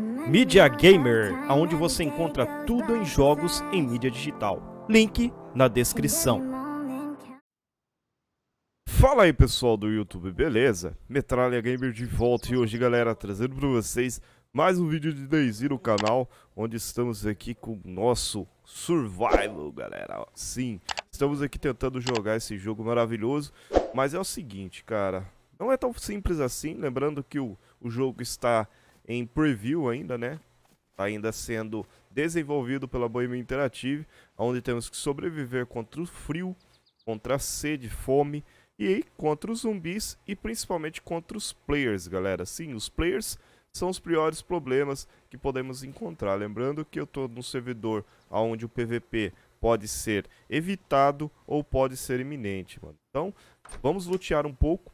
Media Gamer, aonde você encontra tudo em jogos em mídia digital. Link na descrição. Fala aí pessoal do YouTube, beleza? Metralha Gamer de volta e hoje galera, trazendo para vocês mais um vídeo de Daisy no canal, onde estamos aqui com o nosso Survival, galera. Sim, estamos aqui tentando jogar esse jogo maravilhoso, mas é o seguinte, cara, não é tão simples assim, lembrando que o, o jogo está em preview ainda, né? Tá ainda sendo desenvolvido pela Bohemia Interactive, onde temos que sobreviver contra o frio, contra a sede, fome e contra os zumbis e principalmente contra os players, galera. Sim, os players são os piores problemas que podemos encontrar. Lembrando que eu estou num servidor onde o PVP pode ser evitado ou pode ser iminente. Mano. Então, vamos lutear um pouco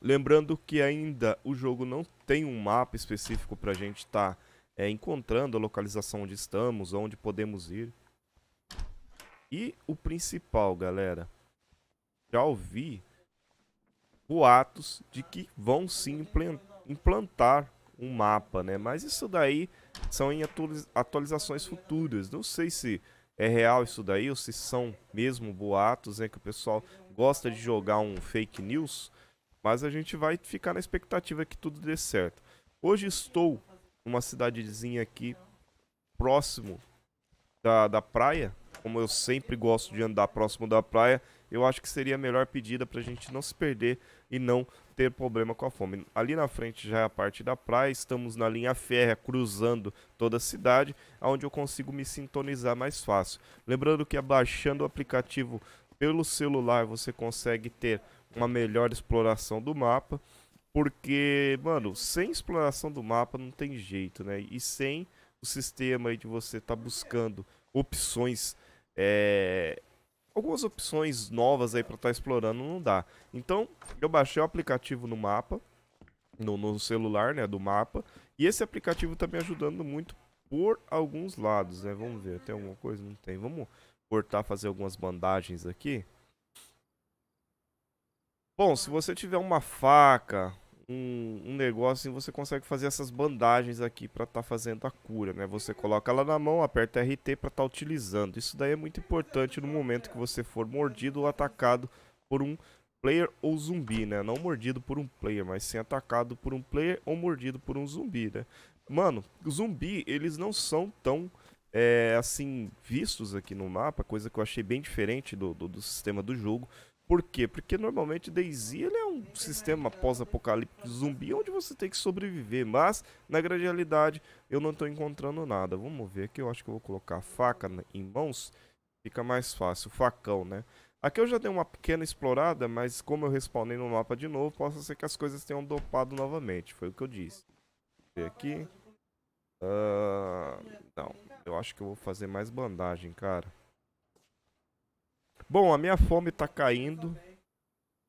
Lembrando que ainda o jogo não tem um mapa específico para a gente estar tá, é, encontrando a localização onde estamos, onde podemos ir. E o principal, galera, já ouvi boatos de que vão sim implantar um mapa, né? Mas isso daí são em atualizações futuras. Não sei se é real isso daí ou se são mesmo boatos, né? Que o pessoal gosta de jogar um fake news mas a gente vai ficar na expectativa que tudo dê certo. Hoje estou numa cidadezinha aqui próximo da, da praia. Como eu sempre gosto de andar próximo da praia, eu acho que seria a melhor pedida para a gente não se perder e não ter problema com a fome. Ali na frente já é a parte da praia, estamos na linha férrea cruzando toda a cidade, onde eu consigo me sintonizar mais fácil. Lembrando que abaixando o aplicativo pelo celular você consegue ter uma melhor exploração do mapa. Porque, mano, sem exploração do mapa não tem jeito, né? E sem o sistema de você estar tá buscando opções. É... Algumas opções novas aí para estar tá explorando não dá. Então, eu baixei o aplicativo no mapa, no, no celular, né? Do mapa. E esse aplicativo tá me ajudando muito por alguns lados, né? Vamos ver, tem alguma coisa? Não tem. Vamos cortar, fazer algumas bandagens aqui. Bom, se você tiver uma faca, um, um negócio assim, você consegue fazer essas bandagens aqui para estar tá fazendo a cura, né? Você coloca ela na mão, aperta RT para estar tá utilizando. Isso daí é muito importante no momento que você for mordido ou atacado por um player ou zumbi, né? Não mordido por um player, mas sim atacado por um player ou mordido por um zumbi, né? Mano, zumbi, eles não são tão, é, assim, vistos aqui no mapa, coisa que eu achei bem diferente do, do, do sistema do jogo. Por quê? Porque normalmente DayZ ele é um sistema pós-apocalíptico zumbi onde você tem que sobreviver, mas na grande realidade eu não estou encontrando nada. Vamos ver aqui, eu acho que eu vou colocar faca em mãos, fica mais fácil, facão, né? Aqui eu já dei uma pequena explorada, mas como eu respawnei no mapa de novo, posso ser que as coisas tenham dopado novamente, foi o que eu disse. Ver aqui. Uh, não, eu acho que eu vou fazer mais bandagem, cara. Bom, a minha fome está caindo.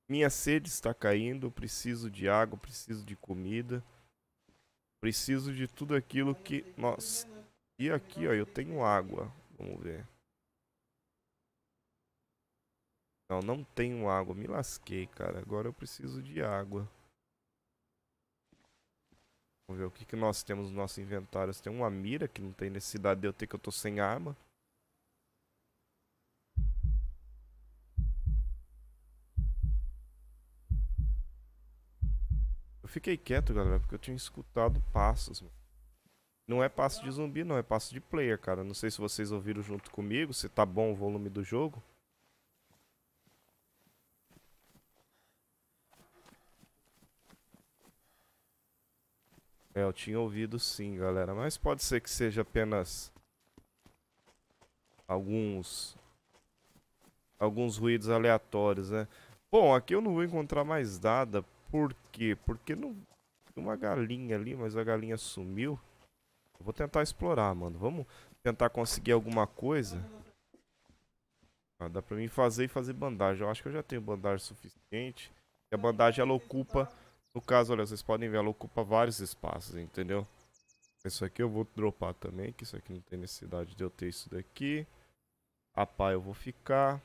Minha sede está caindo. Preciso de água, preciso de comida. Preciso de tudo aquilo que nós... E aqui, ó, eu tenho água. Vamos ver. Não, não tenho água. Me lasquei, cara. Agora eu preciso de água. Vamos ver o que, que nós temos no nosso inventário. Tem uma mira que não tem necessidade de eu ter, que eu tô sem arma. Eu fiquei quieto, galera, porque eu tinha escutado passos. Não é passo de zumbi, não, é passo de player, cara. Não sei se vocês ouviram junto comigo, se tá bom o volume do jogo. É, eu tinha ouvido sim, galera. Mas pode ser que seja apenas alguns alguns ruídos aleatórios, né? Bom, aqui eu não vou encontrar mais nada por quê? Porque não... Tem uma galinha ali, mas a galinha sumiu. Eu vou tentar explorar, mano. Vamos tentar conseguir alguma coisa. Ah, dá pra mim fazer e fazer bandagem. Eu acho que eu já tenho bandagem suficiente. E a bandagem, ela ocupa... No caso, olha, vocês podem ver, ela ocupa vários espaços, entendeu? Isso aqui eu vou dropar também, que isso aqui não tem necessidade de eu ter isso daqui. A pá eu vou ficar.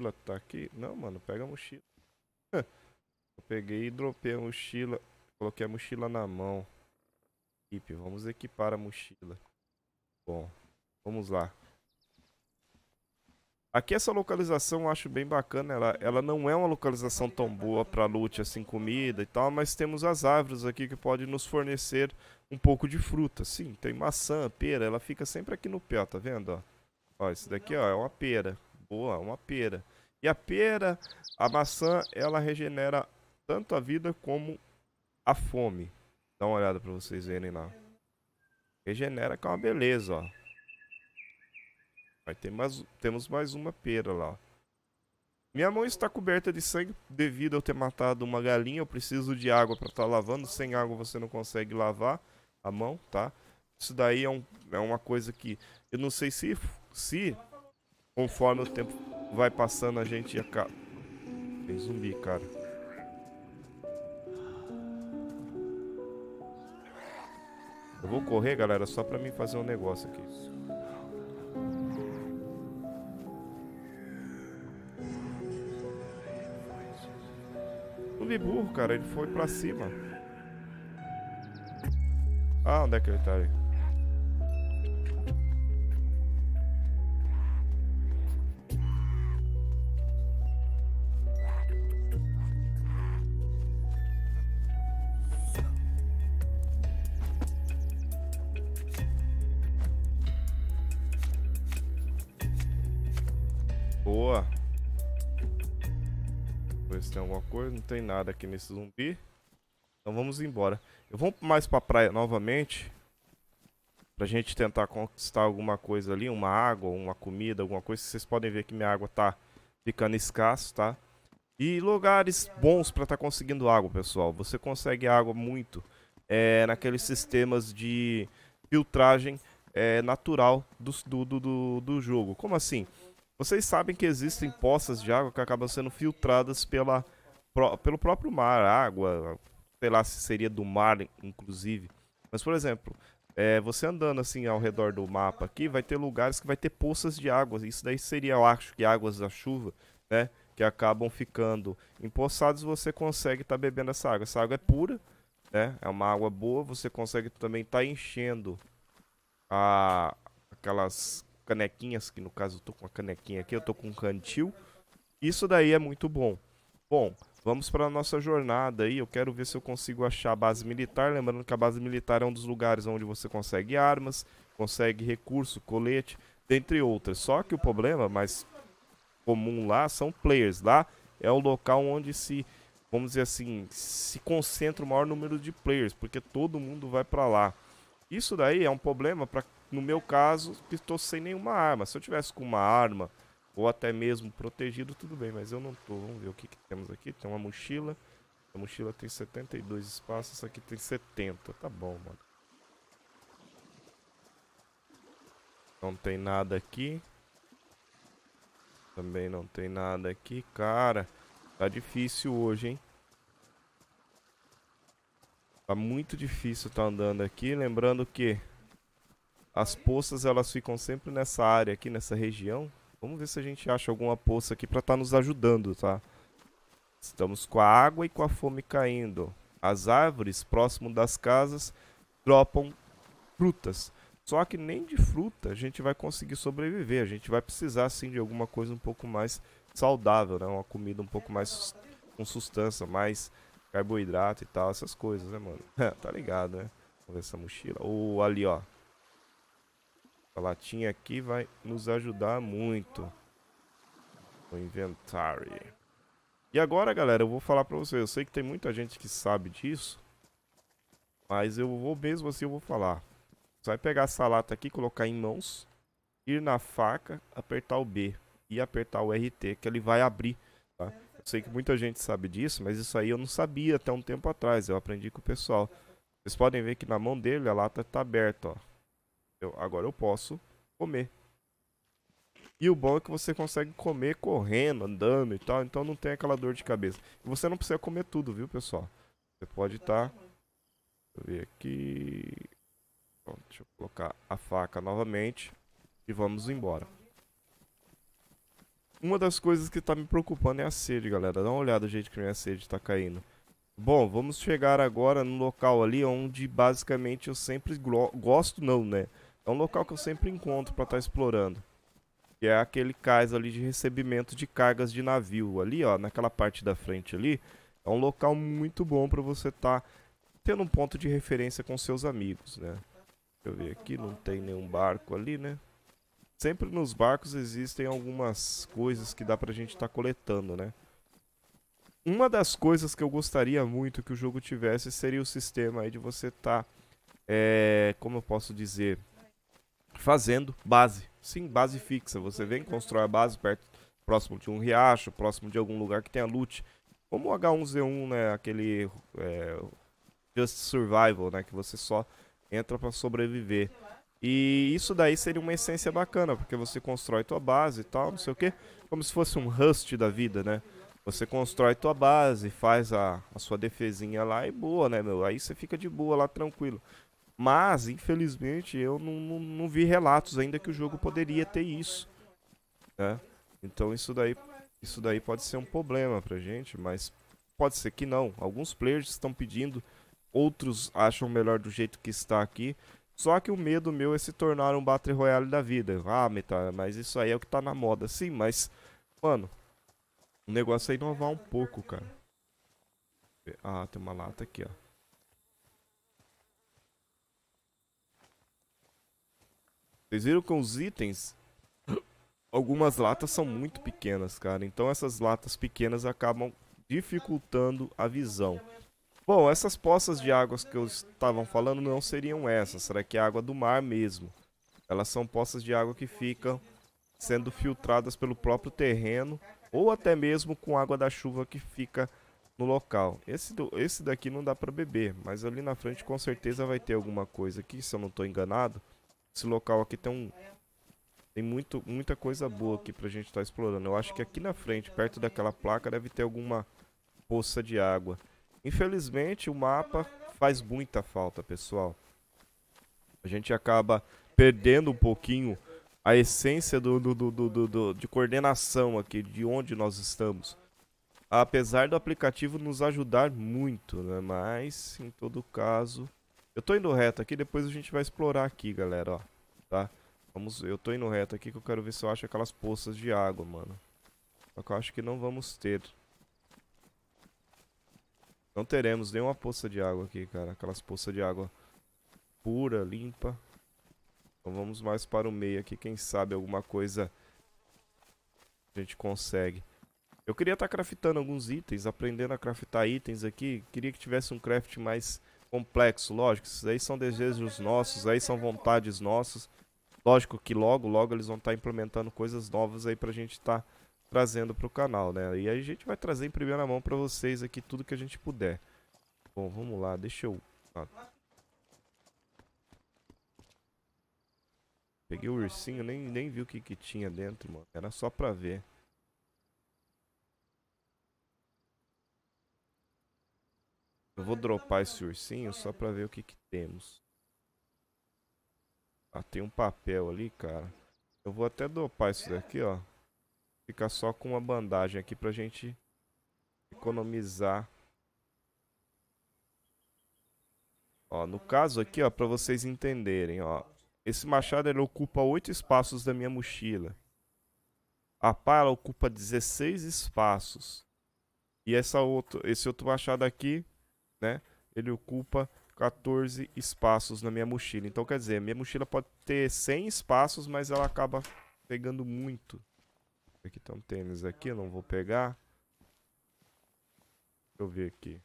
mochila tá aqui? Não, mano, pega a mochila. Eu peguei e dropei a mochila. Coloquei a mochila na mão. Equipe, vamos equipar a mochila. Bom, vamos lá. Aqui essa localização eu acho bem bacana, ela, ela não é uma localização tão boa para loot, assim, comida e tal, mas temos as árvores aqui que podem nos fornecer um pouco de fruta. Sim, tem maçã, pera, ela fica sempre aqui no pé, ó, tá vendo? Ó, ó esse daqui ó, é uma pera boa, uma pera. E a pera, a maçã, ela regenera tanto a vida como a fome. Dá uma olhada para vocês verem lá. Regenera que é uma beleza, ó. Aí mais, temos mais uma pera lá. Minha mão está coberta de sangue devido a eu ter matado uma galinha. Eu preciso de água para estar tá lavando. Sem água você não consegue lavar a mão, tá? Isso daí é, um, é uma coisa que eu não sei se, se Conforme o tempo vai passando, a gente acaba. Tem zumbi, cara. Eu vou correr, galera, só pra mim fazer um negócio aqui. Zumbi burro, cara, ele foi pra cima. Ah, onde é que ele tá aí? Não tem nada aqui nesse zumbi. Então vamos embora. Eu vou mais pra praia novamente. Pra gente tentar conquistar alguma coisa ali. Uma água, uma comida, alguma coisa. Vocês podem ver que minha água tá ficando escasso, tá? E lugares bons pra estar tá conseguindo água, pessoal. Você consegue água muito é, naqueles sistemas de filtragem é, natural do, do, do, do jogo. Como assim? Vocês sabem que existem poças de água que acabam sendo filtradas pela pelo próprio mar, água, sei lá se seria do mar, inclusive. Mas, por exemplo, é, você andando assim ao redor do mapa aqui, vai ter lugares que vai ter poças de águas. Isso daí seria, eu acho, que águas da chuva, né? Que acabam ficando empoçados, você consegue estar tá bebendo essa água. Essa água é pura, né? É uma água boa, você consegue também estar tá enchendo a, aquelas canequinhas, que no caso eu tô com uma canequinha aqui, eu tô com um cantil. Isso daí é muito bom. Bom, Vamos para a nossa jornada aí. Eu quero ver se eu consigo achar a base militar. Lembrando que a base militar é um dos lugares onde você consegue armas, consegue recurso, colete, dentre outras. Só que o problema mais comum lá são players. Lá tá? é o local onde se, vamos dizer assim, se concentra o maior número de players, porque todo mundo vai para lá. Isso daí é um problema para, no meu caso, que estou sem nenhuma arma. Se eu tivesse com uma arma ou até mesmo protegido, tudo bem, mas eu não tô. Vamos ver o que, que temos aqui. Tem uma mochila. A mochila tem 72 espaços, essa aqui tem 70. Tá bom, mano. Não tem nada aqui. Também não tem nada aqui. Cara, tá difícil hoje, hein? Tá muito difícil tá andando aqui. Lembrando que as poças elas ficam sempre nessa área aqui, nessa região. Vamos ver se a gente acha alguma poça aqui pra estar tá nos ajudando, tá? Estamos com a água e com a fome caindo. As árvores próximo das casas dropam frutas. Só que nem de fruta a gente vai conseguir sobreviver. A gente vai precisar, sim, de alguma coisa um pouco mais saudável, né? Uma comida um pouco mais com sustância, mais carboidrato e tal, essas coisas, né, mano? tá ligado, né? Vamos ver essa mochila. Ou oh, ali, ó. Essa latinha aqui vai nos ajudar muito. O inventário. E agora, galera, eu vou falar pra vocês. Eu sei que tem muita gente que sabe disso. Mas eu vou mesmo assim, eu vou falar. Você vai pegar essa lata aqui, colocar em mãos. Ir na faca, apertar o B. E apertar o RT, que ele vai abrir. Tá? Eu sei que muita gente sabe disso, mas isso aí eu não sabia até um tempo atrás. Eu aprendi com o pessoal. Vocês podem ver que na mão dele a lata tá aberta, ó. Eu, agora eu posso comer. E o bom é que você consegue comer correndo, andando e tal, então não tem aquela dor de cabeça. E você não precisa comer tudo, viu, pessoal? Você pode estar... Tá... Deixa eu ver aqui... Bom, deixa eu colocar a faca novamente e vamos embora. Uma das coisas que tá me preocupando é a sede, galera. Dá uma olhada do jeito que minha sede tá caindo. Bom, vamos chegar agora no local ali onde basicamente eu sempre gosto, não, né? É um local que eu sempre encontro para estar tá explorando. Que é aquele cais ali de recebimento de cargas de navio. Ali, ó, naquela parte da frente ali. É um local muito bom para você estar tá tendo um ponto de referência com seus amigos, né? Deixa eu ver aqui, não tem nenhum barco ali, né? Sempre nos barcos existem algumas coisas que dá pra gente estar tá coletando, né? Uma das coisas que eu gostaria muito que o jogo tivesse seria o sistema aí de você estar... Tá, é, como eu posso dizer? fazendo base. Sim, base fixa. Você vem constrói a base perto, próximo de um riacho, próximo de algum lugar que tenha loot. Como o H1Z1, né? Aquele é, Just Survival, né? Que você só entra para sobreviver. E isso daí seria uma essência bacana, porque você constrói tua base e tal, não sei o que. Como se fosse um Rust da vida, né? Você constrói tua base, faz a, a sua defesinha lá e boa, né, meu? Aí você fica de boa lá, tranquilo. Mas, infelizmente, eu não, não, não vi relatos ainda que o jogo poderia ter isso. Né? Então isso daí, isso daí pode ser um problema pra gente, mas pode ser que não. Alguns players estão pedindo, outros acham melhor do jeito que está aqui. Só que o medo meu é se tornar um Battle Royale da vida. Ah, Meta, mas isso aí é o que tá na moda. Sim, mas, mano, o negócio é inovar um pouco, cara. Ah, tem uma lata aqui, ó. Vocês viram com os itens, algumas latas são muito pequenas, cara. Então essas latas pequenas acabam dificultando a visão. Bom, essas poças de águas que eu estava falando não seriam essas. Será que é água do mar mesmo? Elas são poças de água que ficam sendo filtradas pelo próprio terreno ou até mesmo com água da chuva que fica no local. Esse, do, esse daqui não dá para beber, mas ali na frente com certeza vai ter alguma coisa aqui, se eu não estou enganado. Esse local aqui tem um... Tem muito, muita coisa boa aqui pra gente estar tá explorando. Eu acho que aqui na frente, perto daquela placa, deve ter alguma poça de água. Infelizmente, o mapa faz muita falta, pessoal. A gente acaba perdendo um pouquinho a essência do, do, do, do, do de coordenação aqui, de onde nós estamos. Apesar do aplicativo nos ajudar muito, né? Mas, em todo caso... Eu tô indo reto aqui, depois a gente vai explorar aqui, galera, ó. Tá? Vamos, eu tô indo reto aqui que eu quero ver se eu acho aquelas poças de água, mano. Só que eu acho que não vamos ter. Não teremos nenhuma poça de água aqui, cara. Aquelas poças de água pura, limpa. Então vamos mais para o meio aqui. Quem sabe alguma coisa a gente consegue. Eu queria estar tá craftando alguns itens, aprendendo a craftar itens aqui. Queria que tivesse um craft mais complexo, lógico. Isso aí são desejos nossos, aí são vontades nossas. Lógico que logo, logo eles vão estar tá implementando coisas novas aí pra gente estar tá trazendo pro canal, né? E aí a gente vai trazer em primeira mão pra vocês aqui tudo que a gente puder. Bom, vamos lá, deixa eu... Ah. Peguei o ursinho, nem, nem vi o que que tinha dentro, mano. Era só pra ver. Eu vou dropar esse ursinho só pra ver o que que temos. Ah, tem um papel ali, cara. Eu vou até dropar isso daqui, ó. Ficar só com uma bandagem aqui pra gente economizar. Ó, no caso aqui, ó, pra vocês entenderem, ó. Esse machado, ele ocupa 8 espaços da minha mochila. A pala ocupa 16 espaços. E essa outro, esse outro machado aqui né? Ele ocupa 14 espaços na minha mochila. Então, quer dizer, minha mochila pode ter 100 espaços, mas ela acaba pegando muito. Aqui tem tá um tênis aqui, eu não vou pegar. Deixa eu ver aqui.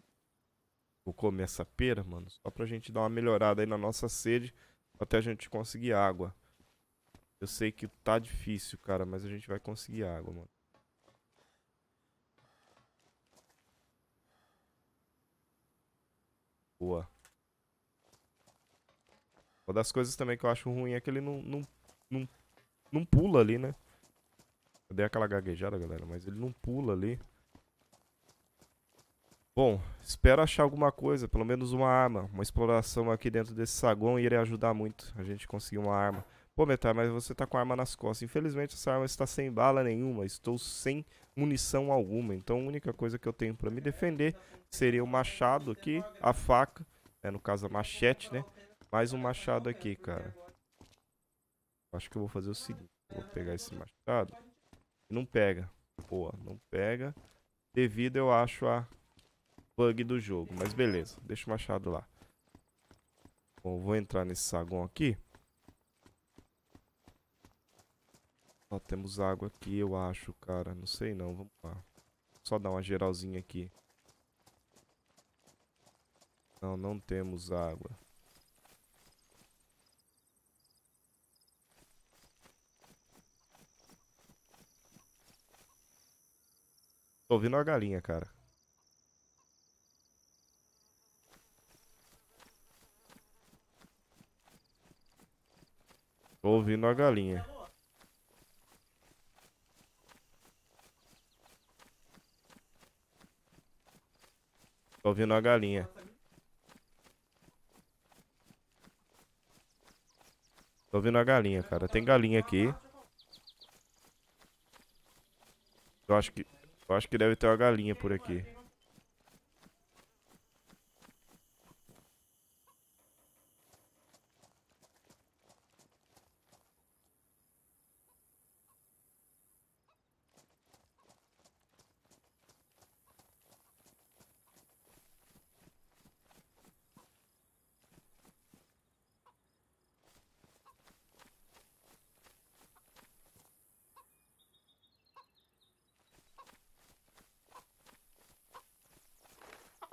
Vou comer essa pera, mano, só pra gente dar uma melhorada aí na nossa sede, até a gente conseguir água. Eu sei que tá difícil, cara, mas a gente vai conseguir água, mano. Boa. Uma das coisas também que eu acho ruim é que ele não, não, não, não pula ali, né? Eu dei aquela gaguejada, galera, mas ele não pula ali. Bom, espero achar alguma coisa, pelo menos uma arma. Uma exploração aqui dentro desse saguão iria ajudar muito a gente conseguir uma arma. Pô, Metar, mas você tá com a arma nas costas. Infelizmente, essa arma está sem bala nenhuma. Estou sem munição alguma. Então, a única coisa que eu tenho para me defender seria o machado aqui, a faca. Né? No caso, a machete, né? Mais um machado aqui, cara. Acho que eu vou fazer o seguinte. Vou pegar esse machado. Não pega. Boa, não pega. Devido, eu acho, a bug do jogo. Mas beleza, deixa o machado lá. Bom, vou entrar nesse saguão aqui. Ó, temos água aqui, eu acho, cara. Não sei não, vamos lá. Só dar uma geralzinha aqui. Não, não temos água. Tô ouvindo a galinha, cara. Tô ouvindo a galinha. Tô ouvindo a galinha. Tô ouvindo a galinha, cara. Tem galinha aqui. Eu acho que... Eu acho que deve ter uma galinha por aqui.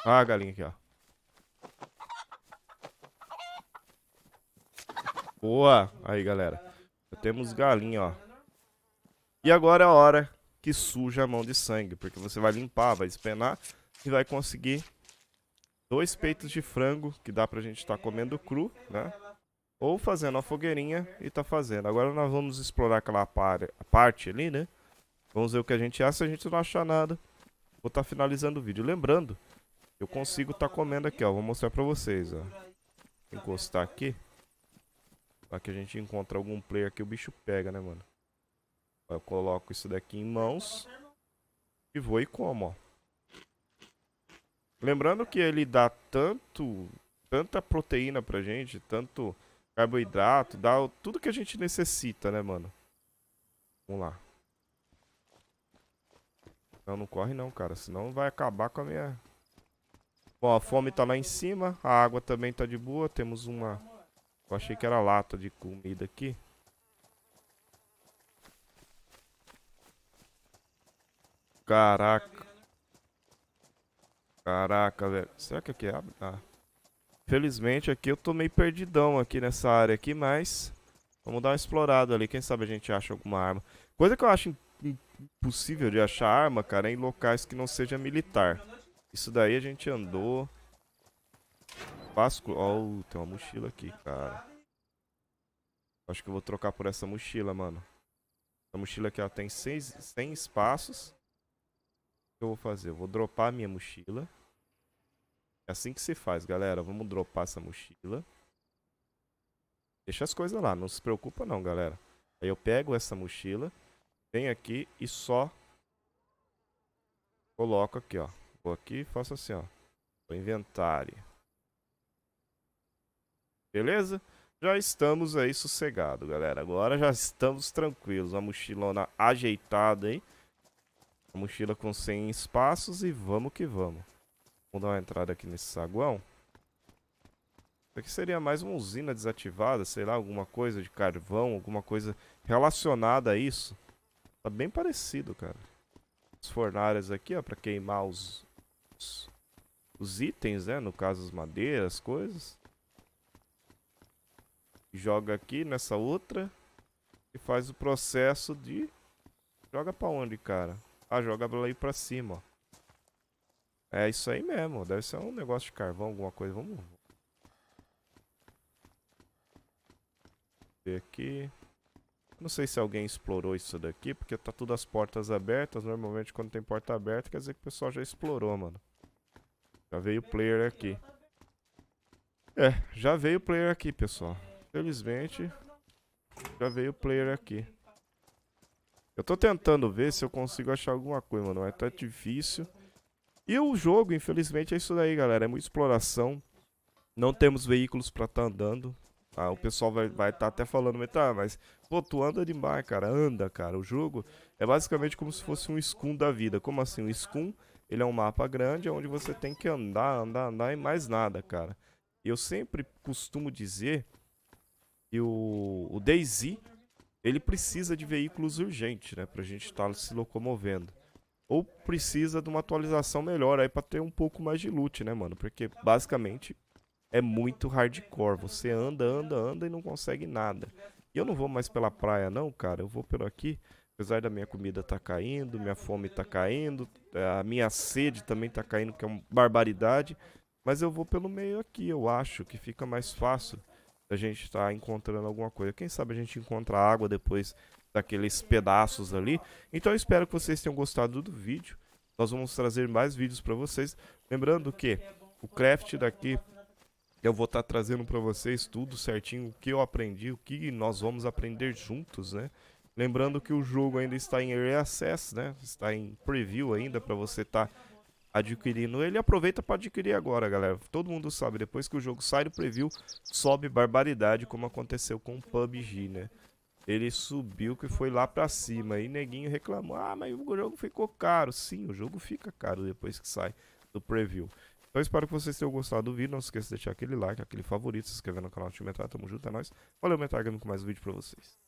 Ah, a galinha aqui, ó. Boa! Aí, galera. Já temos galinha, ó. E agora é a hora que suja a mão de sangue, porque você vai limpar, vai espenar e vai conseguir dois peitos de frango, que dá pra gente estar tá comendo cru, né? Ou fazendo a fogueirinha e tá fazendo. Agora nós vamos explorar aquela par parte ali, né? Vamos ver o que a gente acha, se a gente não achar nada. Vou estar tá finalizando o vídeo. Lembrando eu consigo estar tá comendo aqui, ó. Vou mostrar pra vocês, ó. Encostar aqui. Pra que a gente encontra algum player que o bicho pega, né, mano? Eu coloco isso daqui em mãos. E vou e como, ó. Lembrando que ele dá tanto, tanta proteína pra gente, tanto carboidrato, dá tudo que a gente necessita, né, mano? Vamos lá. Não, não corre não, cara, senão vai acabar com a minha... Bom, a fome tá lá em cima, a água também tá de boa, temos uma... Eu achei que era lata de comida aqui. Caraca. Caraca, velho. Será que aqui é abre? Ah. Felizmente aqui eu tô meio perdidão aqui nessa área aqui, mas... Vamos dar uma explorada ali, quem sabe a gente acha alguma arma. Coisa que eu acho impossível de achar arma, cara, é em locais que não seja militar. Isso daí a gente andou... Páscoa. Ó, oh, tem uma mochila aqui, cara. Acho que eu vou trocar por essa mochila, mano. Essa mochila aqui, ela tem 100 espaços. O que eu vou fazer? Eu vou dropar a minha mochila. É assim que se faz, galera. Vamos dropar essa mochila. Deixa as coisas lá. Não se preocupa não, galera. Aí eu pego essa mochila. Venho aqui e só... Coloco aqui, ó. Vou aqui e faço assim, ó. O inventário. Beleza? Já estamos aí sossegado, galera. Agora já estamos tranquilos. A mochilona ajeitada aí. A mochila com 100 espaços e vamos que vamos. Vamos dar uma entrada aqui nesse saguão. Isso aqui seria mais uma usina desativada, sei lá, alguma coisa de carvão, alguma coisa relacionada a isso. Tá bem parecido, cara. As fornalhas aqui, ó, pra queimar os, os, os itens, né? No caso, as madeiras, coisas. Joga aqui nessa outra. E faz o processo de... Joga pra onde, cara? Ah, joga lá aí pra cima, ó. É isso aí mesmo. Deve ser um negócio de carvão, alguma coisa. Vamos ver aqui. Não sei se alguém explorou isso daqui, porque tá tudo as portas abertas. Normalmente quando tem porta aberta, quer dizer que o pessoal já explorou, mano. Já veio o player aqui. É, já veio o player aqui, pessoal. Felizmente, já veio o player aqui. Eu tô tentando ver se eu consigo achar alguma coisa, mano, É tá difícil. E o jogo, infelizmente, é isso daí, galera. É muita exploração. Não temos veículos pra estar tá andando. Tá? O pessoal vai estar vai tá até falando, mas, tá, mas pô, tu anda demais, cara, anda, cara. O jogo é basicamente como se fosse um scum da vida. Como assim? O scum, ele é um mapa grande é onde você tem que andar, andar, andar e mais nada, cara. Eu sempre costumo dizer que o, o ele precisa de veículos urgentes, né? Pra gente estar tá se locomovendo ou precisa de uma atualização melhor aí para ter um pouco mais de loot, né, mano? Porque basicamente é muito hardcore. Você anda, anda, anda e não consegue nada. E eu não vou mais pela praia, não, cara. Eu vou pelo aqui. Apesar da minha comida tá caindo, minha fome tá caindo, é, a minha sede também tá caindo, que é uma barbaridade. Mas eu vou pelo meio aqui, eu acho que fica mais fácil a gente estar tá encontrando alguma coisa. Quem sabe a gente encontra água depois daqueles pedaços ali. Então eu espero que vocês tenham gostado do vídeo. Nós vamos trazer mais vídeos para vocês. Lembrando que o craft daqui eu vou estar tá trazendo para vocês tudo certinho, o que eu aprendi, o que nós vamos aprender juntos, né? Lembrando que o jogo ainda está em Early Access, né? Está em preview ainda para você estar tá adquirindo ele. Aproveita para adquirir agora, galera. Todo mundo sabe, depois que o jogo sai do preview, sobe barbaridade, como aconteceu com o PUBG, né? Ele subiu que foi lá para cima e neguinho reclamou: "Ah, mas o jogo ficou caro". Sim, o jogo fica caro depois que sai do preview. Então espero que vocês tenham gostado do vídeo. Não se esqueça de deixar aquele like, aquele favorito, se inscrever no canal, te Metal. Tamo junto, é nóis. Valeu, Metagame, com mais um vídeo pra vocês.